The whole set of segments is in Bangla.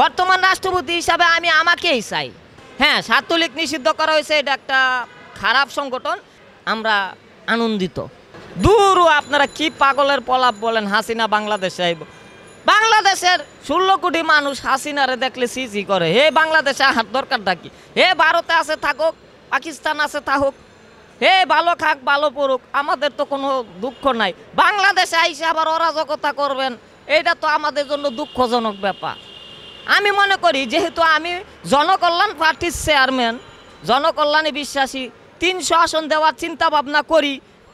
বর্তমান রাষ্ট্রপতি হিসাবে আমি আমাকেই চাই হ্যাঁ ছাত্রলীগ নিষিদ্ধ করা হয়েছে এটা একটা খারাপ সংগঠন আমরা আনন্দিত দূর আপনারা কি পাগলের পলাপ বলেন হাসিনা বাংলাদেশে আইব বাংলাদেশের ষোলো কোটি মানুষ হাসিনারে দেখলে সিজি করে হে বাংলাদেশে হাত দরকার থাকি হে ভারতে আছে থাকুক পাকিস্তান আছে থাকুক হে ভালো খাক ভালো পড়ুক আমাদের তো কোনো দুঃখ নাই বাংলাদেশে আইসে আবার অরাজকতা করবেন এটা তো আমাদের জন্য দুঃখজনক ব্যাপার আমি মনে করি যেহেতু আমি জনকল্যাণ পার্টির চেয়ারম্যান জনকল্যাণে বিশ্বাসী তিনশো আসন দেওয়ার চিন্তা ভাবনা করি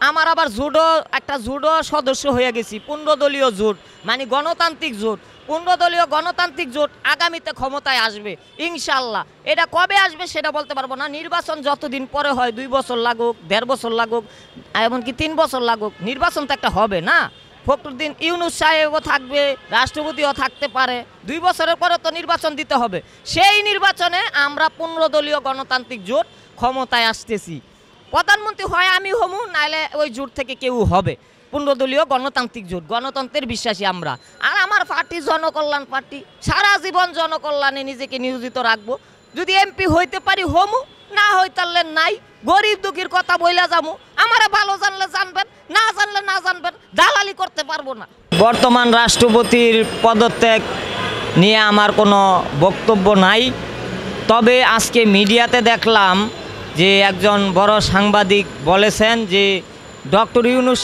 আমার আবার জুডো একটা জুডো সদস্য হয়ে গেছি পুণ্ডদলীয় জোট মানে গণতান্ত্রিক জোট পুণ্ডদলীয় গণতান্ত্রিক জোট আগামীতে ক্ষমতায় আসবে ইনশাল্লাহ এটা কবে আসবে সেটা বলতে পারবো না নির্বাচন যতদিন পরে হয় দুই বছর লাগুক দেড় বছর লাগুক এমনকি তিন বছর লাগুক নির্বাচন তো একটা হবে না ফখরুদ্দিন ইউনুস সাহেবও থাকবে রাষ্ট্রপতিও থাকতে পারে দুই বছরের পরে তো নির্বাচন দিতে হবে সেই নির্বাচনে আমরা পনেরো দলীয় গণতান্ত্রিক জোট ক্ষমতায় আসতেছি প্রধানমন্ত্রী হয় আমি হমু নাহলে ওই জোট থেকে কেউ হবে পনেরো দলীয় গণতান্ত্রিক জোট গণতন্ত্রের বিশ্বাসী আমরা আর আমার পার্টি জনকল্যাণ পার্টি সারা জীবন জনকল্যাণে নিজেকে নিয়োজিত রাখবো যদি এমপি হইতে পারি হমু না তাহলে নাই গরিব দুঃখীর কথা বইলা যাবো ভালো জানলে জানবেন না জানলে না জানবেন দালালি করতে পারবো না বর্তমান রাষ্ট্রপতির পদত্যাগ নিয়ে আমার কোনো বক্তব্য নাই তবে আজকে মিডিয়াতে দেখলাম যে একজন বড় সাংবাদিক বলেছেন যে ডক্টর ইউনুস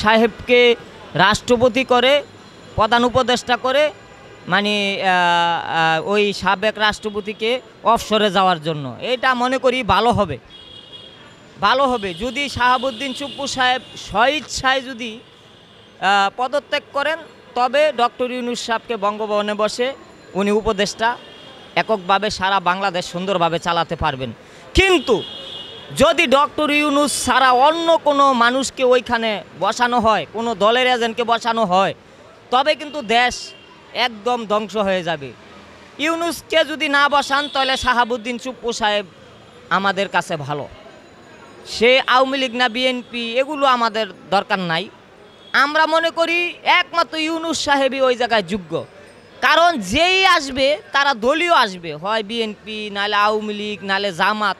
সাহেবকে রাষ্ট্রপতি করে প্রধান উপদেষ্টা করে মানে ওই সাবেক রাষ্ট্রপতিকে অফসরে যাওয়ার জন্য এটা মনে করি ভালো হবে ভালো হবে যদি শাহাবুদ্দিন চুপ্পু সাহেব স্বইচ্ছায় যদি পদত্যাগ করেন তবে ডক্টর ইউনুস সাহেবকে বঙ্গভবনে বসে উনি উপদেষ্টা এককভাবে সারা বাংলাদেশ সুন্দরভাবে চালাতে পারবেন কিন্তু যদি ডক্টর ইউনুস ছাড়া অন্য কোনো মানুষকে ওইখানে বসানো হয় কোনো দলের এজেন্টকে বসানো হয় তবে কিন্তু দেশ একদম ধ্বংস হয়ে যাবে ইউনুসকে যদি না বসান তাহলে শাহাবুদ্দিন চুপ্পু সাহেব আমাদের কাছে ভালো সে আওয়ামী লীগ না বিএনপি এগুলো আমাদের দরকার নাই আমরা মনে করি একমাত্র ইউনুস সাহেবই ওই জায়গায় যোগ্য কারণ যেই আসবে তারা দলীয় আসবে হয় বিএনপি নালে আওয়ামী লীগ নালে জামাত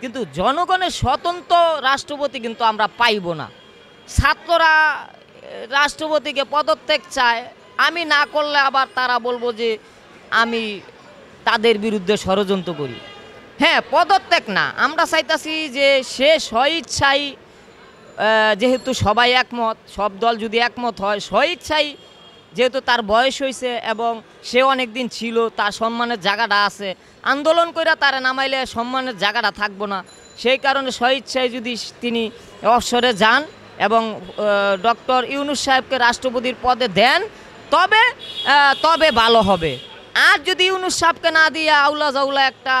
কিন্তু জনগণের স্বতন্ত্র রাষ্ট্রপতি কিন্তু আমরা পাইব না ছাত্ররা রাষ্ট্রপতিকে পদত্যাগ চায় আমি না করলে আবার তারা বলবো যে আমি তাদের বিরুদ্ধে ষড়যন্ত্র করি হ্যাঁ পদত্যাগ না আমরা চাইতাছি যে সে স্বইচ্ছাই যেহেতু সবাই একমত সব দল যদি একমত হয় স্বইচ্ছাই যেহেতু তার বয়স হয়েছে এবং সে অনেক দিন ছিল তার সম্মানের জায়গাটা আছে আন্দোলন করে তারা নামাইলে সম্মানের জায়গাটা থাকবো না সেই কারণে স্বইচ্ছায় যদি তিনি অবসরে যান এবং ডক্টর ইউনুস সাহেবকে রাষ্ট্রপতির পদে দেন তবে তবে ভালো হবে আর যদি ইউনুস সাহেবকে না দিয়ে আউলা জাউলা একটা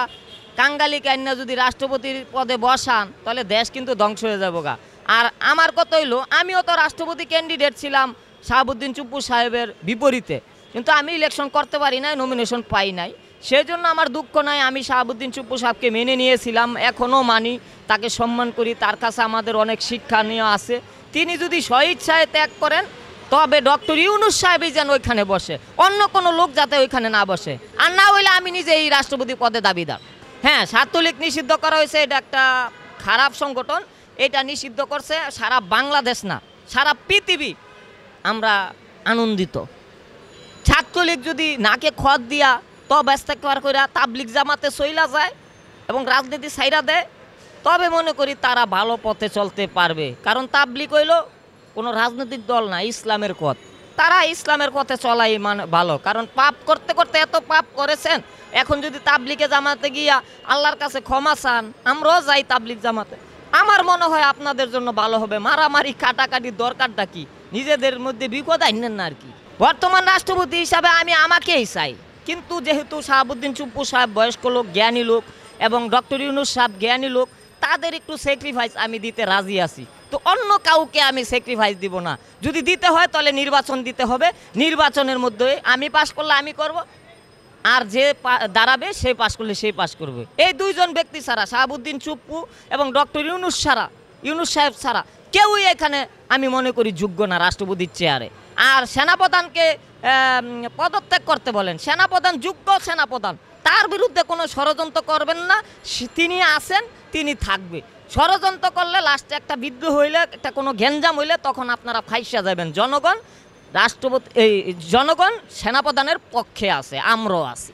কাঙ্গালি কান্না যদি রাষ্ট্রপতির পদে বসান তাহলে দেশ কিন্তু ধ্বংস হয়ে যাবো গা আর আমার কত হইলো আমিও তো রাষ্ট্রপতি ক্যান্ডিডেট ছিলাম শাহাবুদ্দিন চুপ্পু সাহেবের বিপরীতে কিন্তু আমি ইলেকশন করতে পারি নাই নমিনেশন পাই নাই সেই জন্য আমার দুঃখ নাই আমি শাহাবুদ্দিন চুপ্পু সাহেবকে মেনে নিয়েছিলাম এখনও মানি তাকে সম্মান করি তার কাছে আমাদের অনেক শিক্ষা নিয়ে আছে তিনি যদি স্বইচ্ছায় ত্যাগ করেন তবে ডক্টর ইউনুস সাহেবই যেন ওইখানে বসে অন্য কোনো লোক যাতে ওইখানে না বসে আর না হইলে আমি নিজে এই রাষ্ট্রপতি পদে দাবিদার হ্যাঁ ছাত্রলীগ নিষিদ্ধ করা হয়েছে এটা একটা খারাপ সংগঠন এটা নিষিদ্ধ করছে সারা বাংলাদেশ না সারা পৃথিবী আমরা আনন্দিত ছাত্রলীগ যদি নাকে খত দিয়া তবাস্তাকার করে তাবলিক জামাতে সইলা যায় এবং রাজনীতি সাইরা দেয় তবে মনে করি তারা ভালো পথে চলতে পারবে কারণ তাবলিক হইল কোনো রাজনৈতিক দল না ইসলামের কথ তারা ইসলামের পথে চলাই মানে ভালো কারণ পাপ করতে করতে এত পাপ করেছেন এখন যদি তাবলিকে জামাতে গিয়া আল্লাহর কাছে ক্ষমা চান আমরাও যাই তাবলিক জামাতে আমার মনে হয় আপনাদের জন্য ভালো হবে মারামারি কাটাকাটি দরকারটা কি নিজেদের মধ্যে বিপদ আইনেন না আর কি বর্তমান রাষ্ট্রপতি হিসাবে আমি আমাকেই চাই কিন্তু যেহেতু শাহাবুদ্দিন চুপ্পু সাহেব বয়স্ক লোক জ্ঞানী লোক এবং ডক্টর ইউনুস সাহেব জ্ঞানী লোক তাদের একটু স্যাক্রিফাইস আমি দিতে রাজি আছি তো অন্য কাউকে আমি স্যাক্রিফাইস দিব না যদি দিতে হয় তাহলে নির্বাচন দিতে হবে নির্বাচনের মধ্যে আমি পাশ করলে আমি করব আর যে দাঁড়াবে সে পাশ করলে সেই পাশ করবে এই দুইজন ব্যক্তি ছাড়া শাহাবুদ্দিন চুপ্পু এবং ডক্টর ইউনুস সারা ইউনুস সাহেব ছাড়া কেউই এখানে আমি মনে করি যোগ্য না রাষ্ট্রপতির চেয়ারে আর সেনাপ্রধানকে পদত্যাগ করতে বলেন সেনাপ্রধান যোগ্য সেনাপ্রধান তার বিরুদ্ধে কোনো ষড়যন্ত্র করবেন না তিনি আছেন তিনি থাকবে ষড়যন্ত্র করলে লাস্টে একটা বিদ্রোহ হইলে একটা কোনো গেঞ্জাম হইলে তখন আপনারা ফাইসা যাবেন জনগণ রাষ্ট্রপতি এই জনগণ সেনাপ্রধানের পক্ষে আছে আমরাও আছি